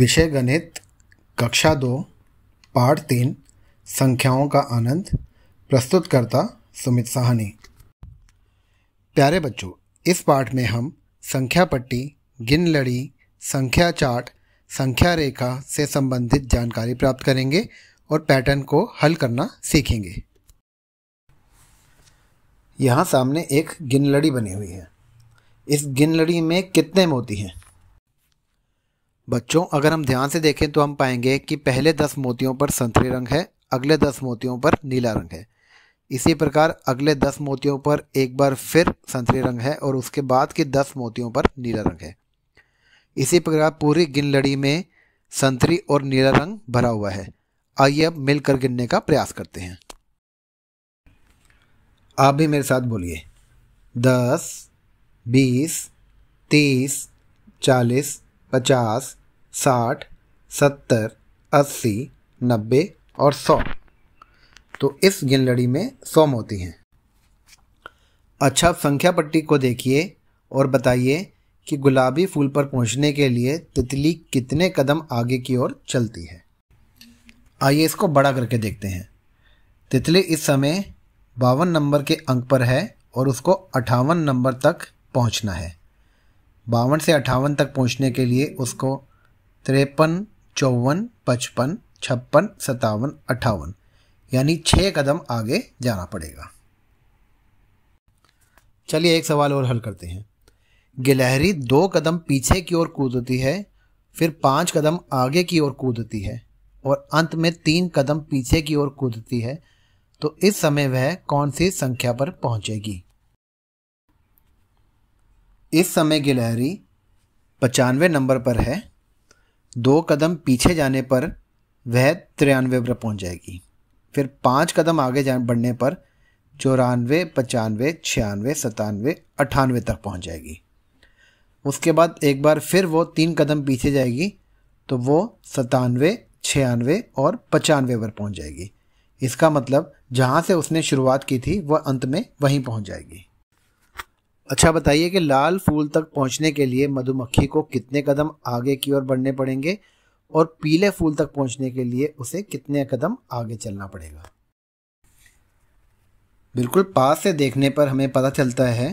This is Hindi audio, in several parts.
विषय गणित कक्षा दो पाठ तीन संख्याओं का आनंद प्रस्तुतकर्ता सुमित साहनी प्यारे बच्चों इस पाठ में हम संख्या पट्टी गिन लड़ी संख्या चार्ट संख्या रेखा से संबंधित जानकारी प्राप्त करेंगे और पैटर्न को हल करना सीखेंगे यहाँ सामने एक गिन लड़ी बनी हुई है इस गिन लड़ी में कितने मोती हैं बच्चों अगर हम ध्यान से देखें तो हम पाएंगे कि पहले दस मोतियों पर संतरे रंग है अगले दस मोतियों पर नीला रंग है इसी प्रकार अगले दस मोतियों पर एक बार फिर संतरे रंग है और उसके बाद के दस मोतियों पर नीला रंग है इसी प्रकार पूरी गिनलड़ी में संतरी और नीला रंग भरा हुआ है आइए अब मिलकर गिनने का प्रयास करते हैं आप भी मेरे साथ बोलिए दस बीस तीस चालीस पचास साठ सत्तर अस्सी नब्बे और सौ तो इस गिन लड़ी में सौ मोती हैं अच्छा संख्या पट्टी को देखिए और बताइए कि गुलाबी फूल पर पहुंचने के लिए तितली कितने कदम आगे की ओर चलती है आइए इसको बड़ा करके देखते हैं तितली इस समय बावन नंबर के अंक पर है और उसको अठावन नंबर तक पहुंचना है बावन से अठावन तक पहुंचने के लिए उसको तिरपन चौवन पचपन छप्पन सत्तावन अट्ठावन यानी छः कदम आगे जाना पड़ेगा चलिए एक सवाल और हल करते हैं गिलहरी दो कदम पीछे की ओर कूदती है फिर पाँच कदम आगे की ओर कूदती है और अंत में तीन कदम पीछे की ओर कूदती है तो इस समय वह कौन सी संख्या पर पहुंचेगी इस समय गिलहरी पचानवे नंबर पर है दो कदम पीछे जाने पर वह तिरानवे पर पहुंच जाएगी फिर पाँच कदम आगे जा बढ़ने पर चौरानवे पचानवे छियानवे सतानवे अट्ठानवे तक पहुंच जाएगी उसके बाद एक बार फिर वो तीन कदम पीछे जाएगी तो वो सतानवे छियानवे और पचानवे पर पहुंच जाएगी इसका मतलब जहाँ से उसने शुरुआत की थी वह अंत में वहीं पहुंच जाएगी अच्छा बताइए कि लाल फूल तक पहुंचने के लिए मधुमक्खी को कितने कदम आगे की ओर बढ़ने पड़ेंगे और पीले फूल तक पहुंचने के लिए उसे कितने कदम आगे चलना पड़ेगा बिल्कुल पास से देखने पर हमें पता चलता है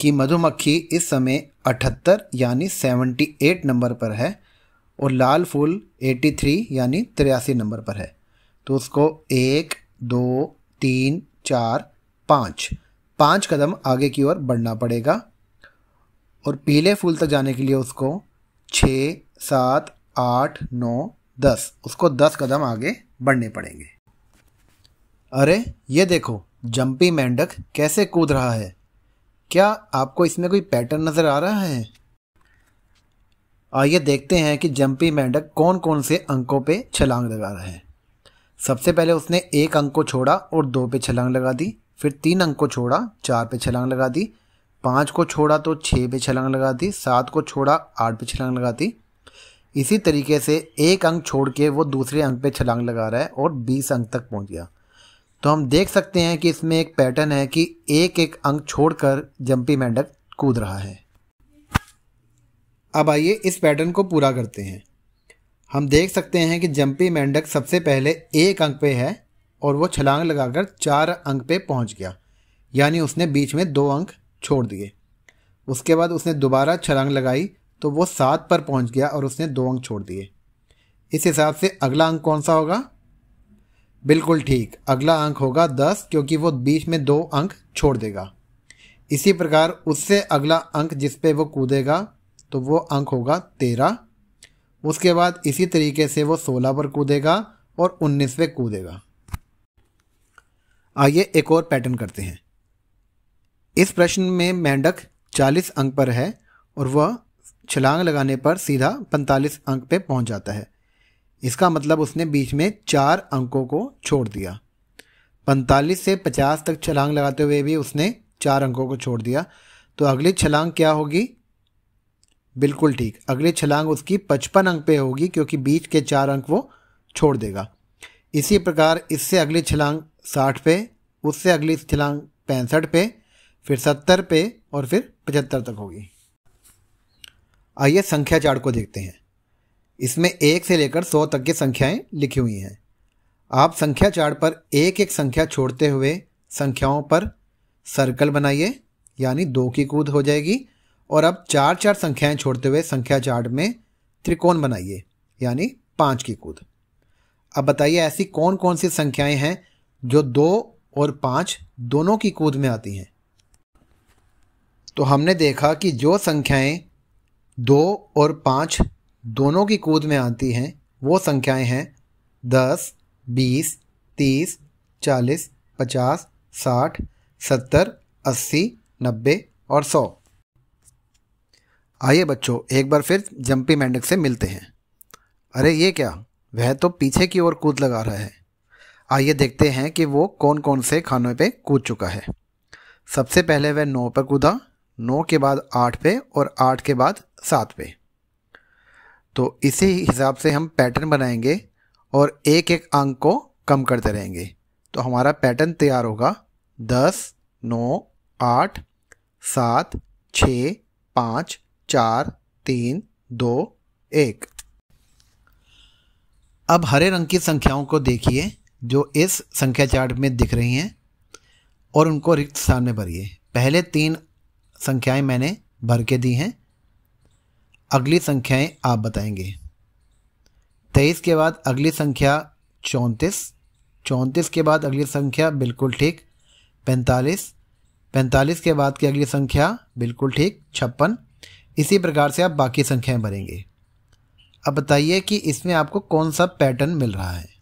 कि मधुमक्खी इस समय 78 यानी 78 नंबर पर है और लाल फूल 83 यानी तिरासी नंबर पर है तो उसको एक दो तीन चार पाँच पाँच कदम आगे की ओर बढ़ना पड़ेगा और पीले फूल तक जाने के लिए उसको छः सात आठ नौ दस उसको दस कदम आगे बढ़ने पड़ेंगे अरे ये देखो जंपी मेंढक कैसे कूद रहा है क्या आपको इसमें कोई पैटर्न नज़र आ रहा है आइए देखते हैं कि जंपी मेंढक कौन कौन से अंकों पे छलांग लगा रहा है सबसे पहले उसने एक अंक को छोड़ा और दो पे छलांग लगा दी फिर तीन अंक को छोड़ा चार पे छलांग लगा दी पाँच को छोड़ा तो छः पे छलांग लगा दी सात को छोड़ा आठ पे छलांग लगा दी इसी तरीके से एक अंक छोड़ के वो दूसरे अंक पे छलांग लगा रहा है और बीस अंक तक पहुंच गया तो हम देख सकते हैं कि इसमें एक पैटर्न है कि एक एक अंक छोड़कर जंपी मेंढक कूद रहा है अब आइए इस पैटर्न को पूरा करते हैं हम देख सकते हैं कि जंपी मेंढक सबसे पहले एक अंक पे है और वो छलांग लगाकर चार अंक पे पहुंच गया यानी उसने बीच में दो अंक छोड़ दिए उसके बाद उसने दोबारा छलांग लगाई तो वो सात पर पहुंच गया और उसने दो अंक छोड़ दिए इस हिसाब से अगला अंक कौन सा होगा बिल्कुल ठीक अगला अंक होगा दस क्योंकि वो बीच में दो अंक छोड़ देगा इसी प्रकार उससे अगला अंक जिस पे वो कूदेगा तो वो अंक होगा तेरह उसके बाद इसी तरीके से वो सोलह पर कूदेगा और उन्नीस पे कूदेगा आइए एक और पैटर्न करते हैं इस प्रश्न में मेंढक 40 अंक पर है और वह छलांग लगाने पर सीधा 45 अंक पे पहुंच जाता है इसका मतलब उसने बीच में चार अंकों को छोड़ दिया 45 से 50 तक छलांग लगाते हुए भी उसने चार अंकों को छोड़ दिया तो अगली छलांग क्या होगी बिल्कुल ठीक अगली छलांग उसकी 55 अंक पे होगी क्योंकि बीच के चार अंक वो छोड़ देगा इसी प्रकार इससे अगली छलांग साठ पे उससे अगली छलांग पैंसठ पे फिर सत्तर पे और फिर पचहत्तर तक होगी आइए संख्या चार्ट को देखते हैं इसमें एक से लेकर सौ तक की संख्याएं लिखी हुई हैं आप संख्या चार्ट पर एक एक संख्या छोड़ते हुए संख्याओं पर सर्कल बनाइए यानी दो की कूद हो जाएगी और अब चार चार संख्याएं छोड़ते हुए संख्या चार्ट में त्रिकोण बनाइए यानी पाँच की कूद अब बताइए ऐसी कौन कौन सी संख्याएं हैं जो दो और पाँच दोनों की कूद में आती हैं तो हमने देखा कि जो संख्याएं दो और पाँच दोनों की कूद में आती हैं वो संख्याएं हैं दस बीस तीस चालीस पचास साठ सत्तर अस्सी नब्बे और सौ आइए बच्चों एक बार फिर जंपी मेंढक से मिलते हैं अरे ये क्या वह तो पीछे की ओर कूद लगा रहा है आइए देखते हैं कि वो कौन कौन से खानों पे कूद चुका है सबसे पहले वह नौ पर कूदा नौ के बाद आठ पे और आठ के बाद सात पे तो इसी हिसाब से हम पैटर्न बनाएंगे और एक एक अंक को कम करते रहेंगे तो हमारा पैटर्न तैयार होगा दस नौ आठ सात छ पाँच चार तीन दो एक अब हरे रंग की संख्याओं को देखिए जो इस संख्या चार्ट में दिख रही हैं और उनको रिक्त स्थान में भरिए पहले तीन संख्याएं मैंने भर के दी हैं अगली संख्याएं आप बताएंगे तेईस के बाद अगली संख्या चौंतीस चौंतीस के बाद अगली संख्या बिल्कुल ठीक पैंतालीस पैंतालीस के बाद की अगली संख्या बिल्कुल ठीक छप्पन इसी प्रकार से आप बाकी संख्याएं भरेंगे अब बताइए कि इसमें आपको कौन सा पैटर्न मिल रहा है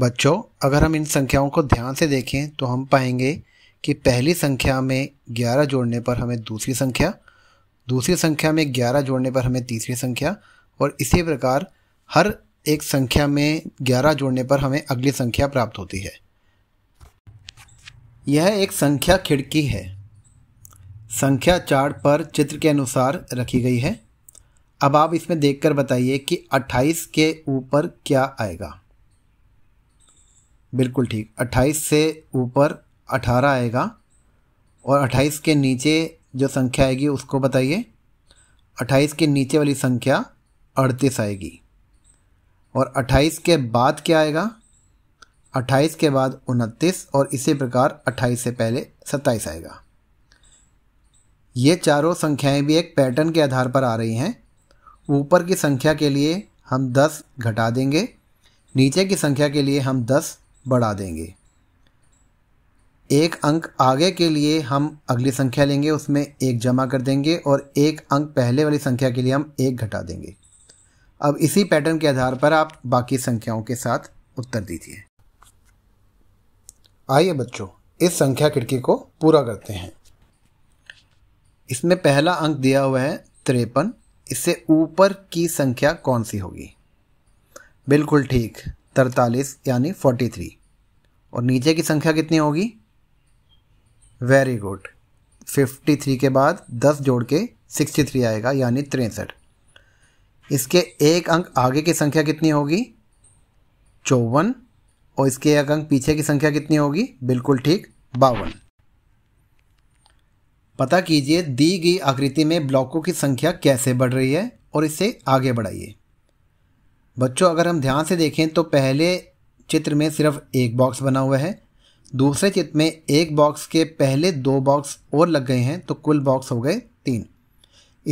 बच्चों अगर हम इन संख्याओं को ध्यान से देखें तो हम पाएंगे कि पहली संख्या में ग्यारह जोड़ने पर हमें दूसरी संख्या दूसरी संख्या में ग्यारह जोड़ने पर हमें तीसरी संख्या और इसी प्रकार हर एक संख्या में ग्यारह जोड़ने पर हमें अगली संख्या प्राप्त होती है यह एक संख्या खिड़की है संख्या चार्ट पर चित्र के अनुसार रखी गई है अब आप इसमें देखकर बताइए कि 28 के ऊपर क्या आएगा बिल्कुल ठीक अट्ठाईस से ऊपर अठारह आएगा और अट्ठाईस के नीचे जो संख्या आएगी उसको बताइए अट्ठाईस के नीचे वाली संख्या अड़तीस आएगी और अट्ठाईस के बाद क्या आएगा अट्ठाईस के बाद उनतीस और इसी प्रकार अट्ठाईस से पहले सत्ताईस आएगा ये चारों संख्याएं भी एक पैटर्न के आधार पर आ रही हैं ऊपर की संख्या के लिए हम दस घटा देंगे नीचे की संख्या के लिए हम दस बढ़ा देंगे एक अंक आगे के लिए हम अगली संख्या लेंगे उसमें एक जमा कर देंगे और एक अंक पहले वाली संख्या के लिए हम एक घटा देंगे अब इसी पैटर्न के आधार पर आप बाकी संख्याओं के साथ उत्तर दीजिए आइए बच्चों इस संख्या खिड़की को पूरा करते हैं इसमें पहला अंक दिया हुआ है त्रेपन इससे ऊपर की संख्या कौन सी होगी बिल्कुल ठीक तरतालीस यानी फोर्टी थ्री और नीचे की संख्या कितनी होगी वेरी गुड 53 के बाद 10 जोड़ के 63 आएगा यानी तिरसठ इसके एक अंक आगे की संख्या कितनी होगी चौवन और इसके एक अंक पीछे की संख्या कितनी होगी बिल्कुल ठीक बावन पता कीजिए दी गई आकृति में ब्लॉकों की संख्या कैसे बढ़ रही है और इसे आगे बढ़ाइए बच्चों अगर हम ध्यान से देखें तो पहले चित्र में सिर्फ एक बॉक्स बना हुआ है दूसरे चित्र में एक बॉक्स के पहले दो बॉक्स और लग गए हैं तो कुल बॉक्स हो गए तीन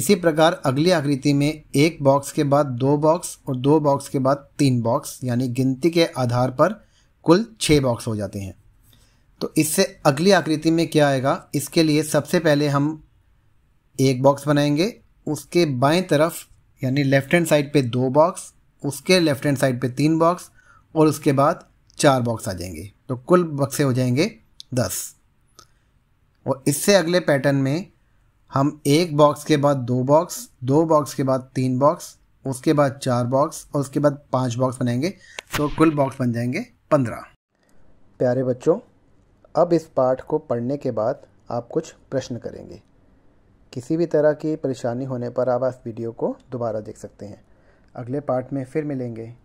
इसी प्रकार अगली आकृति में एक बॉक्स के बाद दो बॉक्स और दो बॉक्स के बाद तीन बॉक्स यानी गिनती के आधार पर कुल छः बॉक्स हो जाते हैं तो इससे अगली आकृति में क्या आएगा इसके लिए सबसे पहले हम एक बॉक्स बनाएंगे उसके बाएं तरफ यानी लेफ्ट हैंड साइड पे दो बॉक्स उसके लेफ्ट हैंड साइड पे तीन बॉक्स और उसके बाद चार बॉक्स आ जाएंगे तो कुल बक्से हो जाएंगे दस और इससे अगले पैटर्न में हम एक बॉक्स के बाद दो बॉक्स दो बॉक्स के बाद तीन बॉक्स उसके बाद चार बॉक्स और उसके बाद पांच बॉक्स बनाएंगे तो कुल बॉक्स बन जाएंगे पंद्रह प्यारे बच्चों अब इस पाठ को पढ़ने के बाद आप कुछ प्रश्न करेंगे किसी भी तरह की परेशानी होने पर आप इस वीडियो को दोबारा देख सकते हैं अगले पार्ट में फिर मिलेंगे